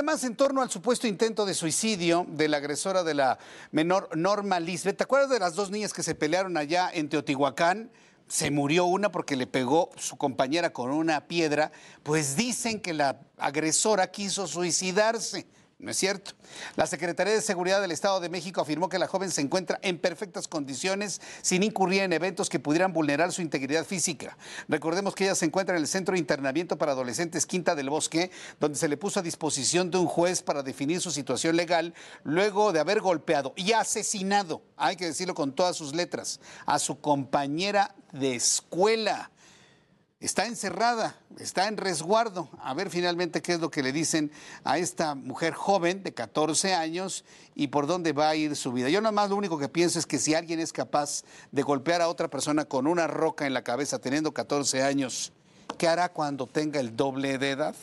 Además, en torno al supuesto intento de suicidio de la agresora de la menor Norma Lisbeth, ¿te acuerdas de las dos niñas que se pelearon allá en Teotihuacán? se murió una porque le pegó su compañera con una piedra, pues dicen que la agresora quiso suicidarse. No es cierto. La Secretaría de Seguridad del Estado de México afirmó que la joven se encuentra en perfectas condiciones sin incurrir en eventos que pudieran vulnerar su integridad física. Recordemos que ella se encuentra en el Centro de Internamiento para Adolescentes Quinta del Bosque, donde se le puso a disposición de un juez para definir su situación legal luego de haber golpeado y asesinado, hay que decirlo con todas sus letras, a su compañera de escuela está encerrada, está en resguardo. A ver finalmente qué es lo que le dicen a esta mujer joven de 14 años y por dónde va a ir su vida. Yo nada más lo único que pienso es que si alguien es capaz de golpear a otra persona con una roca en la cabeza teniendo 14 años, ¿qué hará cuando tenga el doble de edad?